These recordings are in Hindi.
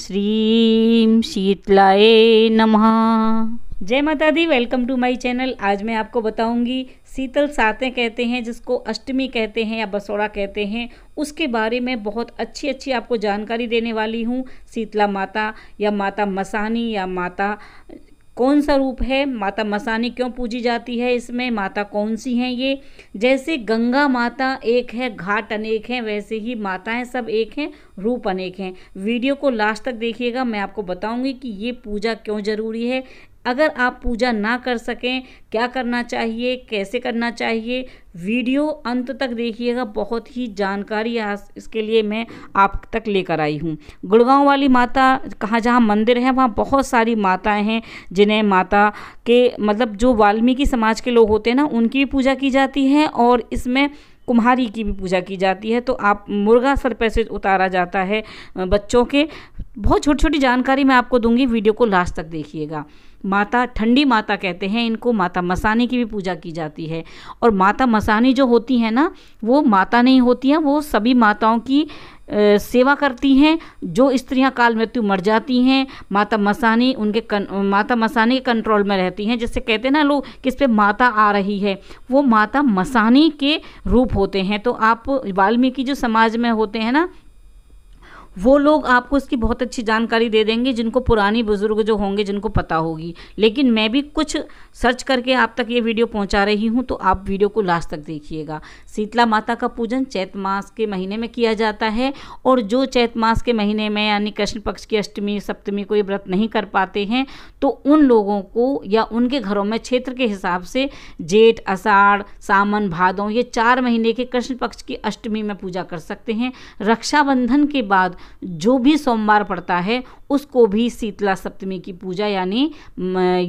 श्री शीतलाए नम जय माता दी वेलकम टू माय चैनल आज मैं आपको बताऊंगी शीतल सातें कहते हैं जिसको अष्टमी कहते हैं या बसोड़ा कहते हैं उसके बारे में बहुत अच्छी अच्छी आपको जानकारी देने वाली हूँ शीतला माता या माता मसानी या माता कौन सा रूप है माता मसानी क्यों पूजी जाती है इसमें माता कौन सी हैं ये जैसे गंगा माता एक है घाट अनेक हैं वैसे ही माताएं सब एक हैं रूप अनेक हैं वीडियो को लास्ट तक देखिएगा मैं आपको बताऊंगी कि ये पूजा क्यों ज़रूरी है अगर आप पूजा ना कर सकें क्या करना चाहिए कैसे करना चाहिए वीडियो अंत तक देखिएगा बहुत ही जानकारी इसके लिए मैं आप तक लेकर आई हूँ गुड़गांव वाली माता कहाँ जहाँ मंदिर है वहाँ बहुत सारी माताएं हैं जिन्हें माता के मतलब जो वाल्मीकि समाज के लोग होते हैं ना उनकी भी पूजा की जाती है और इसमें कुम्हारी की भी पूजा की जाती है तो आप मुर्गा सर पैसे उतारा जाता है बच्चों के बहुत छोटी छोटी जानकारी मैं आपको दूंगी वीडियो को लास्ट तक देखिएगा माता ठंडी माता कहते हैं इनको माता मसानी की भी पूजा की जाती है और माता मसानी जो होती है ना वो माता नहीं होती हैं वो सभी माताओं की सेवा करती हैं जो स्त्रियां काल मृत्यु मर जाती हैं माता मसानी उनके कन, माता मसानी के कंट्रोल में रहती हैं जैसे कहते हैं ना लोग कि इस पर माता आ रही है वो माता मसानी के रूप होते हैं तो आप वाल्मीकि जो समाज में होते हैं ना वो लोग आपको इसकी बहुत अच्छी जानकारी दे देंगे जिनको पुरानी बुज़ुर्ग जो होंगे जिनको पता होगी लेकिन मैं भी कुछ सर्च करके आप तक ये वीडियो पहुंचा रही हूं तो आप वीडियो को लास्ट तक देखिएगा शीतला माता का पूजन चैत मास के महीने में किया जाता है और जो चैत मास के महीने में यानी कृष्ण पक्ष की अष्टमी सप्तमी को ये व्रत नहीं कर पाते हैं तो उन लोगों को या उनके घरों में क्षेत्र के हिसाब से जेठ अषाढ़ सावन भादों ये चार महीने के कृष्ण पक्ष की अष्टमी में पूजा कर सकते हैं रक्षाबंधन के बाद जो भी सोमवार पड़ता है उसको भी शीतला सप्तमी की पूजा यानी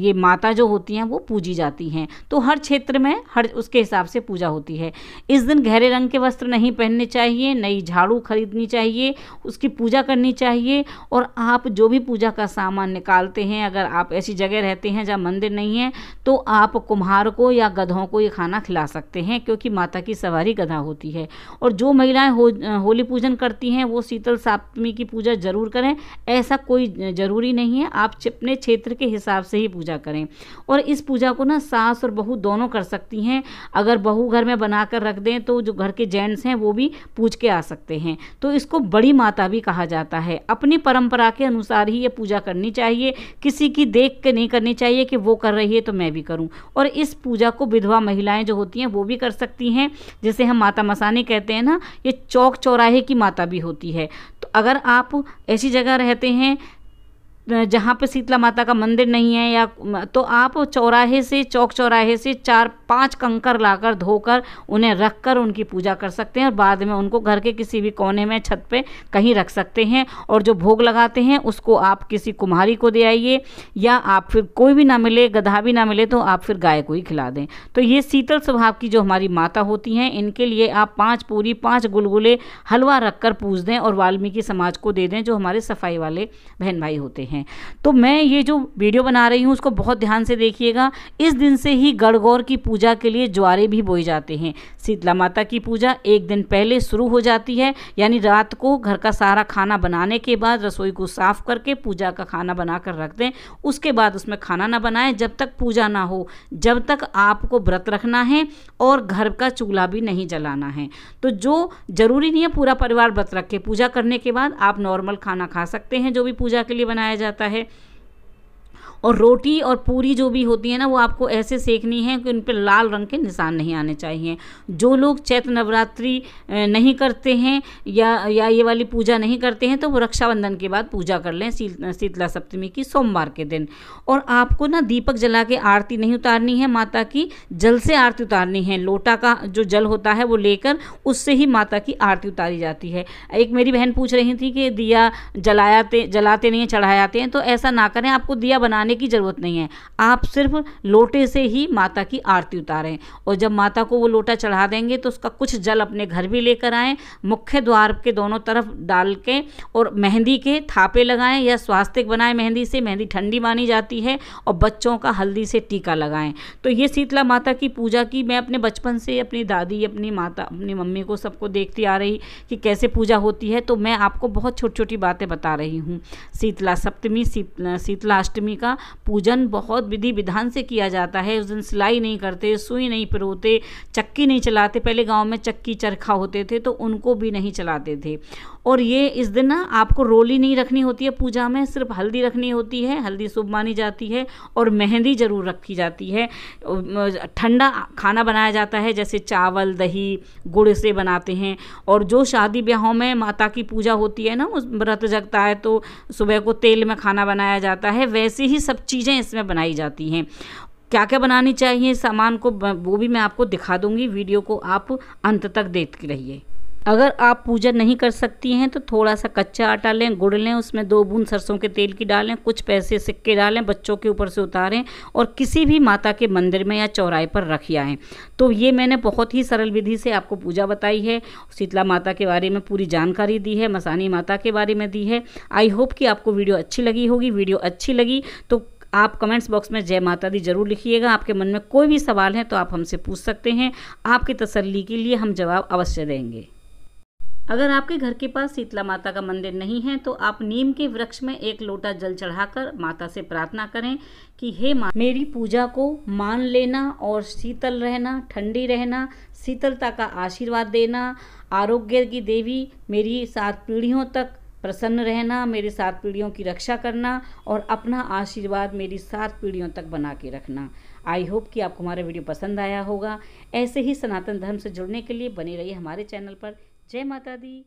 ये माता जो होती हैं वो पूजी जाती हैं तो हर क्षेत्र में हर उसके हिसाब से पूजा होती है इस दिन गहरे रंग के वस्त्र नहीं पहनने चाहिए नई झाड़ू खरीदनी चाहिए उसकी पूजा करनी चाहिए और आप जो भी पूजा का सामान निकालते हैं अगर आप ऐसी जगह रहते हैं जहाँ मंदिर नहीं है तो आप कुम्हार को या गधों को ये खाना खिला सकते हैं क्योंकि माता की सवारी गधा होती है और जो महिलाएं हो, होली पूजन करती हैं वो शीतल सप्तमी की पूजा जरूर करें ऐसा कोई कोई ज़रूरी नहीं है आप अपने क्षेत्र के हिसाब से ही पूजा करें और इस पूजा को ना सास और बहू दोनों कर सकती हैं अगर बहू घर में बना कर रख दें तो जो घर के जेंट्स हैं वो भी पूज के आ सकते हैं तो इसको बड़ी माता भी कहा जाता है अपनी परंपरा के अनुसार ही ये पूजा करनी चाहिए किसी की देख के नहीं करनी चाहिए कि वो कर रही है तो मैं भी करूँ और इस पूजा को विधवा महिलाएं जो होती हैं वो भी कर सकती हैं जिसे हम माता मसानी कहते हैं ना ये चौक चौराहे की माता भी होती है तो अगर आप ऐसी जगह रहते हैं जहाँ पर शीतला माता का मंदिर नहीं है या तो आप चौराहे से चौक चौराहे से चार पांच कंकर लाकर धोकर उन्हें रख कर उनकी पूजा कर सकते हैं और बाद में उनको घर के किसी भी कोने में छत पे कहीं रख सकते हैं और जो भोग लगाते हैं उसको आप किसी कुम्हारी को दे आइए या आप फिर कोई भी ना मिले गधा भी ना मिले तो आप फिर गाय को ही खिला दें तो ये शीतल स्वभाव की जो हमारी माता होती हैं इनके लिए आप पाँच पूरी पाँच गुलगुले हलवा रख कर पूज दें और वाल्मीकि समाज को दे दें जो हमारे सफाई वाले बहन भाई होते हैं तो मैं ये जो वीडियो बना रही हूँ उसको बहुत ध्यान से देखिएगा इस दिन से ही गढ़गौर की पूजा पूजा के लिए ज्वारे भी बोए जाते हैं शीतला माता की पूजा एक दिन पहले शुरू हो जाती है यानी रात को घर का सारा खाना बनाने के बाद रसोई को साफ करके पूजा का खाना बनाकर रख दें उसके बाद उसमें खाना ना बनाएं जब तक पूजा ना हो जब तक आपको व्रत रखना है और घर का चूल्हा भी नहीं जलाना है तो जो ज़रूरी नहीं है पूरा परिवार व्रत रखे पूजा करने के बाद आप नॉर्मल खाना खा सकते हैं जो भी पूजा के लिए बनाया जाता है और रोटी और पूरी जो भी होती है ना वो आपको ऐसे सेकनी है कि उन पर लाल रंग के निशान नहीं आने चाहिए जो लोग चैत्र नवरात्रि नहीं करते हैं या या ये वाली पूजा नहीं करते हैं तो वो रक्षाबंधन के बाद पूजा कर लें शीतला सप्तमी की सोमवार के दिन और आपको ना दीपक जला के आरती नहीं उतारनी है माता की जल से आरती उतारनी है लोटा का जो जल होता है वो लेकर उससे ही माता की आरती उतारी जाती है एक मेरी बहन पूछ रही थी कि दिया जलाते जलाते नहीं जाते हैं तो ऐसा ना करें आपको दिया बनाने करने की ज़रूरत नहीं है आप सिर्फ लोटे से ही माता की आरती उतारें और जब माता को वो लोटा चढ़ा देंगे तो उसका कुछ जल अपने घर भी लेकर आएँ मुख्य द्वार के दोनों तरफ डाल के और मेहंदी के थापे लगाएं या स्वास्तिक बनाएं मेहंदी से मेहंदी ठंडी मानी जाती है और बच्चों का हल्दी से टीका लगाएं तो ये शीतला माता की पूजा की मैं अपने बचपन से अपनी दादी अपनी माता अपनी मम्मी को सबको देखती आ रही कि कैसे पूजा होती है तो मैं आपको बहुत छोटी छोटी बातें बता रही हूँ शीतला सप्तमी शीतला अष्टमी का पूजन बहुत विधि विधान से किया जाता है उस दिन सिलाई नहीं करते सुई नहीं पिरोते चक्की नहीं चलाते पहले गाँव में चक्की चरखा होते थे तो उनको भी नहीं चलाते थे और ये इस दिन ना आपको रोली नहीं रखनी होती है पूजा में सिर्फ हल्दी रखनी होती है हल्दी शुभ मानी जाती है और मेहंदी ज़रूर रखी जाती है ठंडा खाना बनाया जाता है जैसे चावल दही गुड़ से बनाते हैं और जो शादी ब्याहों में माता की पूजा होती है ना उस व्रत जगता है तो सुबह को तेल में खाना बनाया जाता है वैसे ही सब चीज़ें इसमें बनाई जाती हैं क्या क्या बनानी चाहिए सामान को वो भी मैं आपको दिखा दूंगी वीडियो को आप अंत तक देखते रहिए अगर आप पूजा नहीं कर सकती हैं तो थोड़ा सा कच्चा आटा लें गुड़ लें उसमें दो बूंद सरसों के तेल की डालें कुछ पैसे सिक्के डालें बच्चों के ऊपर से उतारें और किसी भी माता के मंदिर में या चौराहे पर रख आएँ तो ये मैंने बहुत ही सरल विधि से आपको पूजा बताई है शीतला माता के बारे में पूरी जानकारी दी है मसानी माता के बारे में दी है आई होप कि आपको वीडियो अच्छी लगी होगी वीडियो अच्छी लगी तो आप कमेंट्स बॉक्स में जय माता दी जरूर लिखिएगा आपके मन में कोई भी सवाल है तो आप हमसे पूछ सकते हैं आपकी तसल्ली के लिए हम जवाब अवश्य देंगे अगर आपके घर के पास शीतला माता का मंदिर नहीं है तो आप नीम के वृक्ष में एक लोटा जल चढ़ाकर माता से प्रार्थना करें कि हे माँ मेरी पूजा को मान लेना और शीतल रहना ठंडी रहना शीतलता का आशीर्वाद देना आरोग्य की देवी मेरी सात पीढ़ियों तक प्रसन्न रहना मेरे सात पीढ़ियों की रक्षा करना और अपना आशीर्वाद मेरी सात पीढ़ियों तक बना के रखना आई होप कि आपको हमारा वीडियो पसंद आया होगा ऐसे ही सनातन धर्म से जुड़ने के लिए बने रहिए हमारे चैनल पर જય માતા દી